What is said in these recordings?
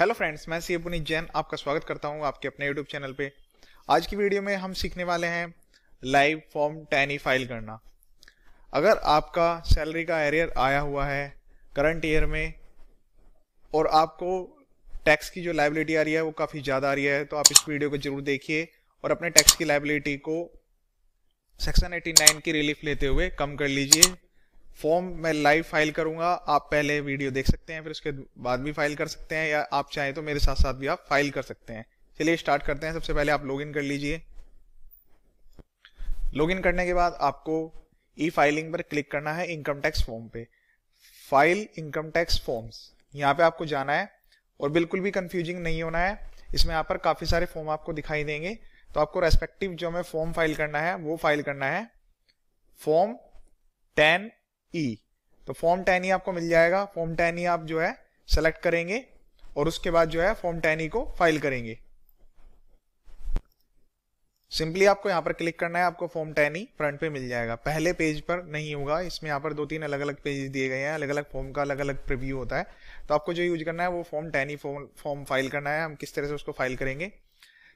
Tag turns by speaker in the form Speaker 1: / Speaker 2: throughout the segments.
Speaker 1: Hello friends मैं सी पुनीत जैन आपका स्वागत करता हूं आपके अपने यूट्यूब चैनल पे आज की वीडियो में हम सीखने वाले हैं लाइव फॉर्म टैनी फाइल करना अगर आपका सैलरी का एरियर आया हुआ है करंट ईयर में और आपको टैक्स की जो लाइबिलिटी आ रही है वो काफ़ी ज़्यादा आ रही है तो आप इस वीडियो को जरूर देखिए और अपने टैक्स की लाइबिलिटी को सेक्शन एटी की रिलीफ लेते हुए कम कर लीजिए फॉर्म मैं लाइव फाइल करूंगा आप पहले वीडियो देख सकते हैं फिर उसके बाद भी फाइल कर सकते हैं या आप चाहें तो मेरे साथ साथ भी आप फाइल कर सकते हैं चलिए स्टार्ट करते हैं सबसे पहले आप लॉगिन कर लीजिए लॉगिन करने के बाद आपको ई फाइलिंग पर क्लिक करना है इनकम टैक्स फॉर्म पे फाइल इनकम टैक्स फॉर्म्स यहाँ पे आपको जाना है और बिल्कुल भी कंफ्यूजिंग नहीं होना है इसमें यहाँ पर काफी सारे फॉर्म आपको दिखाई देंगे तो आपको रेस्पेक्टिव जो हमें फॉर्म फाइल करना है वो फाइल करना है फॉर्म टेन ई e. तो फॉर्म टेन ई आपको मिल जाएगा फॉर्म टेन ई आप जो है सेलेक्ट करेंगे और उसके बाद जो है फॉर्म ई e को फाइल करेंगे सिंपली आपको यहां पर क्लिक करना है आपको फॉर्म टेन ई फ्रंट पे मिल जाएगा पहले पेज पर नहीं होगा इसमें यहां पर दो तीन अलग अलग पेज दिए गए हैं अलग अलग फॉर्म का अलग अलग प्रिव्यू होता है तो आपको जो यूज करना है वो form ten E form file करना है हम किस तरह से उसको फाइल करेंगे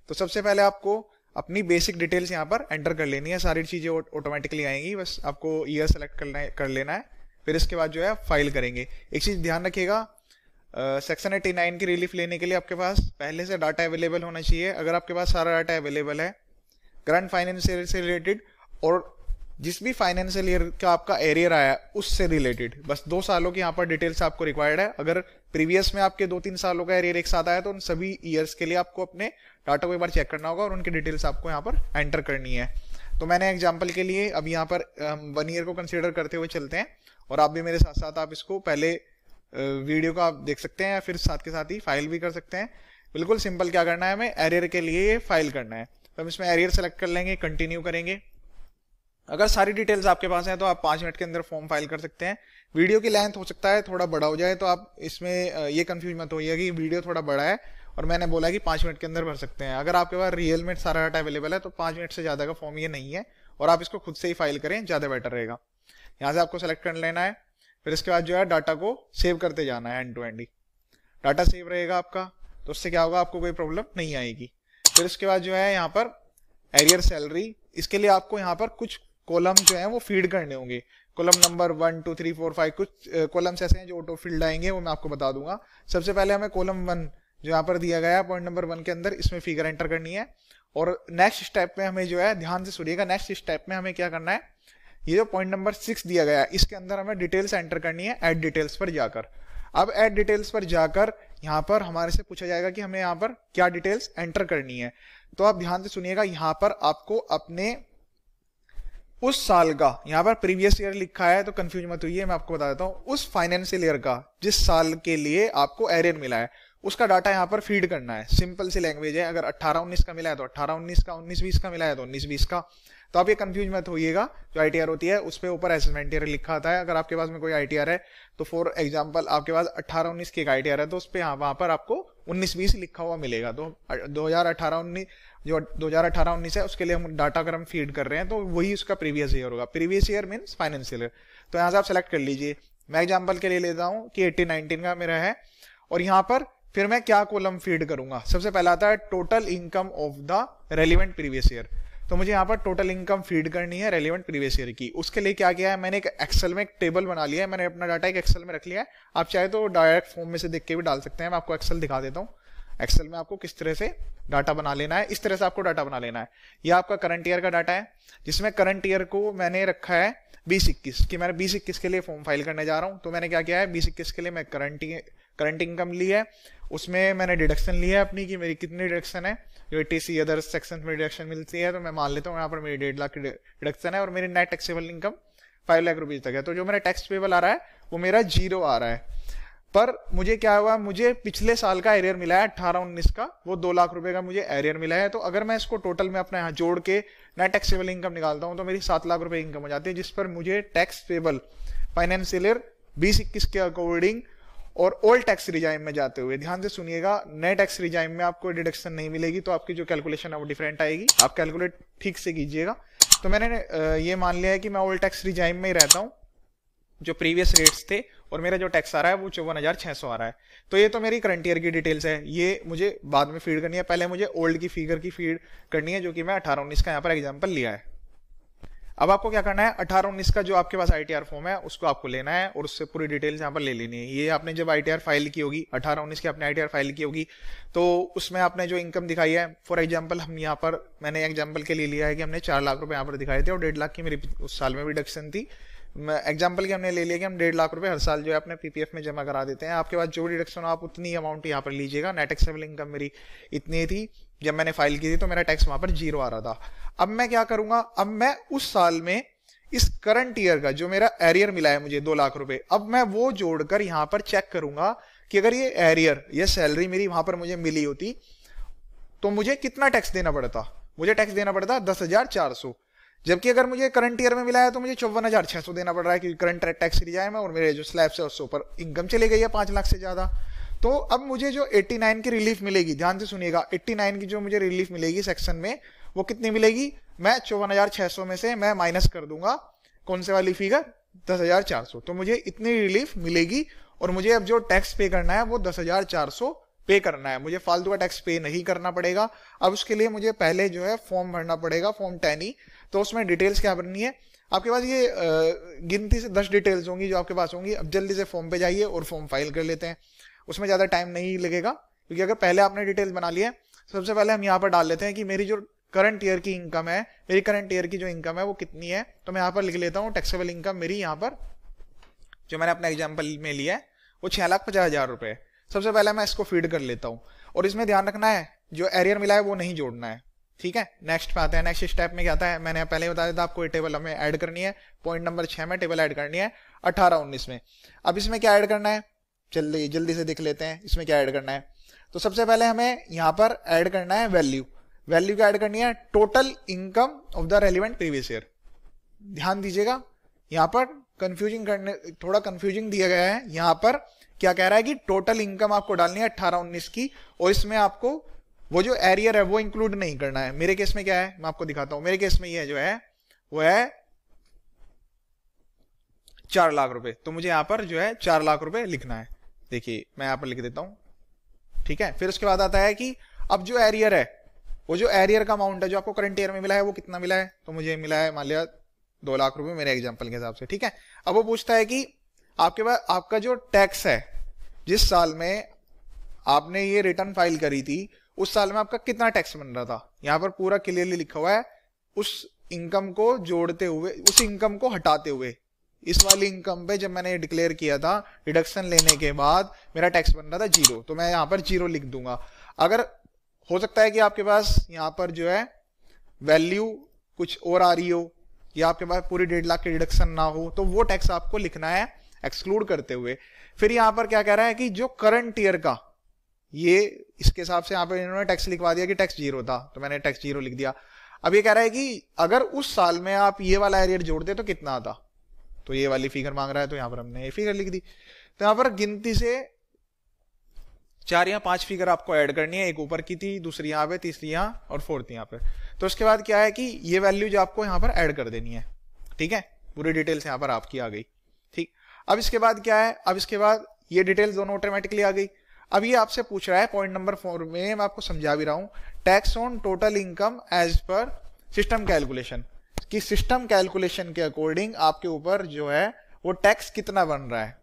Speaker 1: तो सबसे पहले आपको अपनी बेसिक डिटेल्स यहाँ पर एंटर कर लेनी है सारी चीज़ें ऑटोमेटिकली आएंगी बस आपको ईयर सेलेक्ट करना है कर लेना है फिर इसके बाद जो है फाइल करेंगे एक चीज़ ध्यान रखिएगा सेक्शन एटी नाइन की रिलीफ लेने के लिए आपके पास पहले से डाटा अवेलेबल होना चाहिए अगर आपके पास सारा डाटा अवेलेबल है करंट फाइनेंशियल से रिलेटेड और जिस भी फाइनेंशियल ईयर का आपका एरियर आया उससे रिलेटेड बस दो सालों की यहाँ पर डिटेल्स आपको रिक्वायर्ड है अगर प्रीवियस में आपके दो तीन सालों का एरियर एक साथ आया तो उन सभी ईयर्स के लिए आपको अपने डाटा को एक बार चेक करना होगा और उनकी डिटेल्स आपको यहाँ पर एंटर करनी है तो मैंने एग्जाम्पल के लिए अब यहाँ पर वन ईयर को कंसिडर करते हुए चलते हैं और आप भी मेरे साथ साथ आप इसको पहले वीडियो को आप देख सकते हैं या फिर साथ के साथ ही फाइल भी कर सकते हैं बिल्कुल सिंपल क्या करना है हमें एरियर के लिए फाइल करना है तो हम इसमें एरियर सेलेक्ट कर लेंगे कंटिन्यू करेंगे अगर सारी डिटेल्स आपके पास हैं तो आप पाँच मिनट के अंदर फॉर्म फाइल कर सकते हैं वीडियो की लेंथ हो सकता है थोड़ा बड़ा हो जाए तो आप इसमें ये कन्फ्यूज मत होइए कि वीडियो थोड़ा बड़ा है और मैंने बोला कि पाँच मिनट के अंदर भर सकते हैं अगर आपके पास रियल में सारा डाटा अवेलेबल है तो पाँच मिनट से ज़्यादा का फॉर्म ये नहीं है और आप इसको खुद से ही फाइल करें ज़्यादा बेटर रहेगा यहाँ से आपको सेलेक्ट कर लेना है फिर इसके बाद जो है डाटा को सेव करते जाना है end to end data save रहेगा आपका तो उससे क्या होगा आपको कोई प्रॉब्लम नहीं आएगी फिर इसके बाद जो है यहाँ पर एरियर सैलरी इसके लिए आपको यहाँ पर कुछ कॉलम जो है वो फीड करने होंगे column number one two three four five कुछ कॉलम्स ऐसे हैं जो ऑटो फील्ड आएंगे वो मैं आपको बता दूंगा सबसे पहले हमें कॉलम वन जो यहाँ पर दिया गया है पॉइंट नंबर वन के अंदर इसमें फिगर एंटर करनी है और नेक्स्ट स्टेप में हमें जो है ध्यान से सुनिएगा नेक्स्ट स्टेप में हमें क्या करना है ये जो पॉइंट नंबर सिक्स दिया गया है इसके अंदर हमें डिटेल्स एंटर करनी है एड डिटेल्स पर जाकर अब एड डिटेल्स पर जाकर यहाँ पर हमारे से पूछा जाएगा कि हमें यहाँ पर क्या डिटेल्स एंटर करनी है तो आप ध्यान से सुनिएगा यहाँ पर आपको अपने उस साल का यहाँ पर प्रीवियस ईयर लिखा है तो कंफ्यूज मत होइए मैं आपको बता देता हूँ उस फाइनेंशियल ईयर का जिस साल के लिए आपको एरियर मिला है उसका डाटा यहाँ पर फीड करना है सिंपल सी लैंग्वेज है अगर 18 19 का मिला है तो 18 19 का 19 20 का मिला है तो 19 20 का तो आप ये कंफ्यूज मत होइएगा जो आई होती है उस पर ऊपर असेसमेंट ईयर लिखा आता है अगर आपके पास में कोई आई है तो फॉर एग्जाम्पल आपके पास अट्ठारह उन्नीस की एक आई है तो उस पर यहाँ वहाँ पर आपको उन्नीस बीस लिखा हुआ मिलेगा तो दो हजार अठारह उन्नीस जो दो हजार अठारह उन्नीस है उसके लिए हम डाटा अगर हम फीड कर रहे हैं तो वही उसका प्रीवियस ईयर होगा previous year means financial year तो यहाँ से आप सेलेक्ट कर लीजिए मैं एग्जाम्पल के लिए लेता हूँ कि एट्टीन नाइनटीन का मेरा है और यहाँ पर फिर मैं क्या कॉलम फीड करूंगा सबसे पहला आता है total income of the relevant previous year तो मुझे यहाँ पर टोटल इनकम फीड करनी है रेलिवेंट प्रीवियस ईयर की उसके लिए क्या किया है मैंने एक एक्सेल में एक टेबल बना लिया है मैंने अपना डाटा एक एक्सेल में रख लिया है आप चाहे तो डायरेक्ट फॉर्म में से देख के भी डाल सकते हैं मैं आपको एक्सेल दिखा देता हूँ एक्सेल में आपको किस तरह से डाटा बना लेना है इस तरह से आपको डाटा बना लेना है यह आपका करंट ईयर का डाटा है जिसमें करंट ईयर को मैंने रखा है बीस इक्कीस की मैंने बीस इक्कीस के लिए फॉर्म फाइल करने जा रहा हूँ तो मैंने क्या किया है बीस इक्कीस के लिए मैं करंट ईयर करंट इनकम ली है उसमें मैंने डिडक्शन लिया है अपनी कि मेरी कितनी डिडक्शन है जो टी सी अदर सेक्शन में डिडक्शन मिलती है तो मैं मान लेता हूँ यहाँ पर मेरी डेढ़ लाख की डिडक्शन है और मेरी net taxable income five lakh rupees तक है तो जो मेरा टैक्स पेबल आ रहा है वो मेरा जीरो आ रहा है पर मुझे क्या हुआ मुझे पिछले साल का एरियर मिला है अट्ठारह उन्नीस का वो दो लाख रुपए का मुझे एरियर मिला है तो अगर मैं इसको टोटल में अपने यहाँ जोड़ के नेट टैक्सेबल इनकम निकालता हूँ तो मेरी सात लाख रुपए इनकम हो जाती है जिस पर मुझे टैक्स पेबल फाइनेंस बीस इक्कीस के अकॉर्डिंग और ओल्ड टैक्स रिजाइम में जाते हुए ध्यान से सुनिएगा नए टैक्स रिजाइम में आपको डिडक्शन नहीं मिलेगी तो आपकी जो कैलकुलेशन है वो डिफरेंट आएगी आप कैलकुलेट ठीक से कीजिएगा तो मैंने ये मान लिया है कि मैं ओल्ड टैक्स रिजाइम में ही रहता हूँ जो प्रीवियस रेट्स थे और मेरा जो टैक्स आ रहा है वो चौवन हज़ार सौ आ रहा है तो ये तो मेरी करंट ईयर की डिटेल्स है ये मुझे बाद में फीड करनी है पहले मुझे ओल्ड की फिगर की फीड करनी है जो कि मैं अठारह उन्नीस का यहाँ पर एग्जाम्पल लिया है अब आपको क्या करना है अठारह उन्नीस का जो आपके पास आई फॉर्म है उसको आपको लेना है और उससे पूरी डिटेल्स यहाँ पर ले लेनी है ये आपने जब आई फाइल की होगी अठारह उन्नीस की आपने आई फाइल की होगी तो उसमें आपने जो इनकम दिखाई है फॉर एग्जाम्पल हम यहाँ पर मैंने एग्जाम्पल के लिए लिया है कि हमने चार लाख रुपए यहाँ पर दिखाए थे और डेढ़ लाख की मेरी उस साल में रिडक्शन थी एग्जाम्पल की हमने ले लिया कि हम डेढ़ लाख रुपए हर साल जो है अपने पीपीएफ में जमा करा देते हैं आपके पास जो डिडक्शन हो आप उतनी अमाउंट यहाँ पर लीजिएगा नेट एक्सेबल इनकम मेरी इतनी थी जब मैंने फाइल की थी तो मेरा टैक्स वहां पर जीरो आ रहा था अब मैं क्या करूंगा अब मैं उस साल में इस करंट ईयर का जो मेरा एरियर मिला है मुझे दो लाख रुपए अब मैं वो जोड़कर यहाँ पर चेक करूंगा कि अगर ये एरियर ये सैलरी मेरी वहां पर मुझे मिली होती तो मुझे कितना टैक्स देना पड़ता मुझे टैक्स देना पड़ता दस हजार चार सौ जबकि अगर मुझे करंट ईयर में मिला है तो मुझे चौवन हजार छह सौ देना पड़ रहा है क्योंकि करंट टैक्स जाए मैं और मेरे जो स्लैब से उससे ऊपर इनकम चली गई है पांच लाख से ज्यादा तो अब मुझे जो 89 की रिलीफ मिलेगी ध्यान से सुनिएगा 89 की जो मुझे रिलीफ मिलेगी सेक्शन में वो कितनी मिलेगी मैं चौवन में से मैं माइनस कर दूंगा कौन से वाली फिगर 10,400 तो मुझे इतनी रिलीफ मिलेगी और मुझे अब जो टैक्स पे करना है वो 10,400 पे करना है मुझे फालतू का टैक्स पे नहीं करना पड़ेगा अब उसके लिए मुझे पहले जो है फॉर्म भरना पड़ेगा फॉर्म टेन ही तो उसमें डिटेल्स क्या भरनी है आपके पास ये गिनती से दस डिटेल्स होंगी जो आपके पास होंगी अब जल्दी से फॉर्म पे जाइए और फॉर्म फाइल कर लेते हैं उसमें ज़्यादा टाइम नहीं लगेगा क्योंकि अगर पहले आपने डिटेल्स बना लिया है सबसे पहले हम यहाँ पर डाल लेते हैं कि मेरी जो करंट ईयर की इनकम है मेरी करंट ईयर की जो इनकम है वो कितनी है तो मैं यहाँ पर लिख लेता हूँ टैक्सेबल इनकम मेरी यहाँ पर जो मैंने अपने एग्जाम्पल में लिया है वो छह लाख पचास हज़ार रुपए सबसे पहले मैं इसको फीड कर लेता हूँ और इसमें ध्यान रखना है जो एरियर मिला है वो नहीं जोड़ना है ठीक है नेक्स्ट पे आते हैं नेक्स्ट स्टेप में क्या आता है मैंने पहले बताया था आपको टेबल हमें ऐड करनी है पॉइंट नंबर छह में टेबल ऐड करनी है अठारह उन्नीस में अब इसमें क्या ऐड करना है चलिए जल्दी से देख लेते हैं इसमें क्या ऐड करना है तो सबसे पहले हमें यहाँ पर ऐड करना है वैल्यू वैल्यू क्या ऐड करनी है total income of the relevant previous year ध्यान दीजिएगा यहाँ पर कंफ्यूजिंग करने थोड़ा कंफ्यूजिंग दिया गया है यहां पर क्या कह रहा है कि टोटल इनकम आपको डालनी है अट्ठारह उन्नीस की और इसमें आपको वो जो एरियर है वो इंक्लूड नहीं करना है मेरे केस में क्या है मैं आपको दिखाता हूँ मेरे केस में ये जो है वो है चार लाख रुपए तो मुझे यहाँ पर जो है चार लाख रुपए लिखना है देखिए मैं यहां पर लिख देता हूं ठीक है फिर उसके बाद आता है कि अब जो एरियर है वो जो एरियर का अमाउंट है जो आपको करंट ईयर में मिला है वो कितना मिला है तो मुझे मिला है मान लिया दो लाख रुपए मेरे एग्जाम्पल के हिसाब से ठीक है अब वो पूछता है कि आपके पास आपका जो टैक्स है जिस साल में आपने ये रिटर्न फाइल करी थी उस साल में आपका कितना टैक्स बन रहा था यहां पर पूरा क्लियरली लिखा हुआ है उस इनकम को जोड़ते हुए उस इनकम को हटाते हुए इस वाली इनकम पे जब मैंने डिक्लेयर किया था डिडक्शन लेने के बाद मेरा टैक्स बन रहा था जीरो तो मैं यहाँ पर जीरो लिख दूंगा अगर हो सकता है कि आपके पास यहाँ पर जो है वैल्यू कुछ और आ रही हो या आपके पास पूरी डेढ़ लाख की डिडक्शन ना हो तो वो टैक्स आपको लिखना है एक्सक्लूड करते हुए फिर यहाँ पर क्या कह रहा है कि जो करंट ईयर का ये इसके हिसाब से यहाँ पर इन्होंने टैक्स लिखवा दिया कि टैक्स जीरो था तो मैंने टैक्स जीरो लिख दिया अब ये कह रहा है कि अगर उस साल में आप ये वाला एरियर जोड़ते तो कितना आता तो ये वाली फिगर मांग रहा है तो यहां पर हमने ये फिगर लिख दी तो यहां पर गिनती से चार या पांच फिगर आपको ऐड करनी है एक ऊपर की थी दूसरी यहां पे तीसरी यहां और फोर्थ यहां पर तो उसके बाद क्या है कि ये वैल्यू जो आपको यहां पर ऐड कर देनी है ठीक है पूरी डिटेल्स यहां पर आपकी आ गई ठीक अब इसके बाद क्या है अब इसके बाद ये डिटेल्स दोनों ऑटोमेटिकली आ गई अब ये आपसे पूछ रहा है पॉइंट नंबर फोर में मैं आपको समझा भी रहा हूं tax on total income as per system calculation कि सिस्टम कैलकुलेशन के अकॉर्डिंग आपके ऊपर जो है वो टैक्स कितना बन रहा है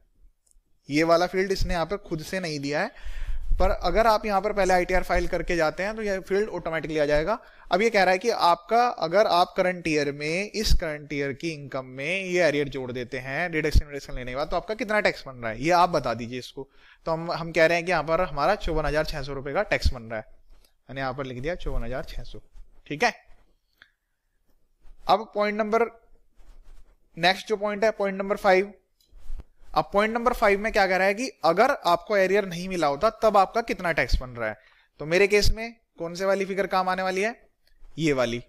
Speaker 1: ये वाला फील्ड इसने यहाँ पर खुद से नहीं दिया है पर अगर आप यहाँ पर पहले आई फाइल करके जाते हैं तो यह फील्ड ऑटोमेटिकली आ जाएगा अब ये कह रहा है कि आपका अगर आप करंट ईयर में इस करंट ईयर की इनकम में ये एरियर जोड़ देते हैं डिडक्शन डिडक्शन लेने के बाद तो आपका कितना टैक्स बन रहा है ये आप बता दीजिए इसको तो हम हम कह रहे हैं कि यहाँ पर हमारा चौवन हजार छह सौ का टैक्स बन रहा है मैंने यहाँ पर लिख दिया चौवन हजार छह सौ ठीक है अब पॉइंट नंबर नेक्स्ट जो पॉइंट है पॉइंट नंबर फाइव अब पॉइंट नंबर फाइव में क्या कह रहा है कि अगर आपको एरियर नहीं मिला होता तब आपका कितना टैक्स बन रहा है तो मेरे केस में कौन से वाली फिगर काम आने वाली है ये वाली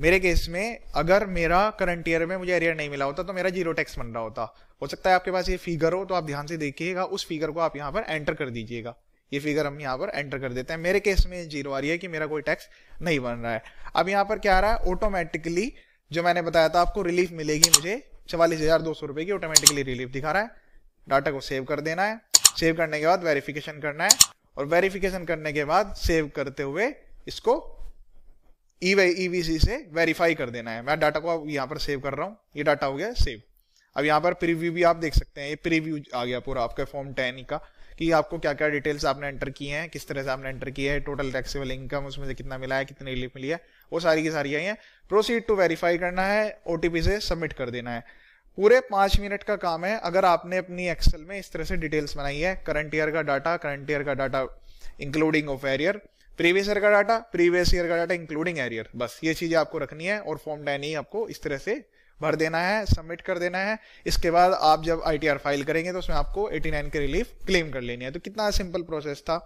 Speaker 1: मेरे केस में अगर मेरा करंट ईयर में मुझे एरियर नहीं मिला होता तो मेरा जीरो टैक्स बन रहा होता हो सकता है आपके पास ये फिगर हो तो आप ध्यान से देखिएगा उस फिगर को आप यहां पर एंटर कर दीजिएगा ये फिगर हम यहाँ पर एंटर कर देते हैं मेरे केस में जीरो आ रही है कि मेरा कोई टैक्स नहीं बन रहा है अब यहाँ पर क्या आ रहा है ऑटोमेटिकली जो मैंने बताया था आपको रिलीफ मिलेगी मुझे चवालीस हजार दो सौ रुपए की ऑटोमेटिकली रिलीफ दिखा रहा है डाटा को सेव कर देना है सेव करने के बाद वेरिफिकेशन करना है और वेरिफिकेशन करने के बाद सेव करते हुए इसको ईवीसी e e से वेरीफाई कर देना है मैं डाटा को यहाँ पर सेव कर रहा हूँ ये डाटा हो गया सेव अब यहाँ पर प्रीव्यू भी आप देख सकते हैं ये प्रीव्यू आ गया पूरा आपका फॉर्म टेन का कि आपको क्या क्या डिटेल्स आपने एंटर किए हैं किस तरह से आपने एंटर किया है टोटल टैक्सेबल इनकम उसमें से कितना मिला है कितनी रिलीफ मिली है वो सारी की सारी आई है प्रोसीड टू वेरीफाई करना है ओ से सबमिट कर देना है पूरे पांच मिनट का काम है अगर आपने अपनी एक्सेल में इस तरह से डिटेल्स बनाई है करंट ईयर का डाटा करंट ईयर का data including of arrear previous year का डाटा प्रीवियस ईयर का डाटा इंक्लूडिंग एरियर बस ये चीजें आपको रखनी है और फॉर्म टेन ही आपको इस तरह से भर देना है सबमिट कर देना है इसके बाद आप जब आई फाइल करेंगे तो उसमें आपको 89 की रिलीफ क्लेम कर लेनी है तो कितना सिंपल प्रोसेस था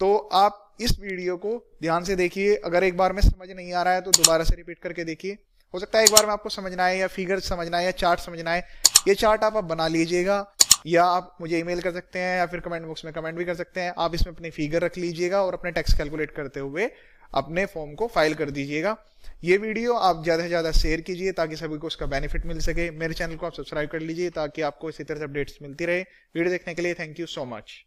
Speaker 1: तो आप इस वीडियो को ध्यान से देखिए अगर एक बार में समझ नहीं आ रहा है तो दोबारा से रिपीट करके देखिए हो सकता है एक बार में आपको समझना है या फिगर समझना है या चार्ट समझना है ये चार्ट आप, आप बना लीजिएगा या आप मुझे ईमेल कर सकते हैं या फिर कमेंट बॉक्स में कमेंट भी कर सकते हैं आप इसमें अपनी फिगर रख लीजिएगा और अपने टैक्स कैलकुलेट करते हुए अपने फॉर्म को फाइल कर दीजिएगा ये वीडियो आप ज़्यादा से ज़्यादा शेयर कीजिए ताकि सभी को उसका बेनिफिट मिल सके मेरे चैनल को आप सब्सक्राइब कर लीजिए ताकि आपको इसी तरह से अपडेट्स मिलती रहे वीडियो देखने के लिए थैंक यू सो मच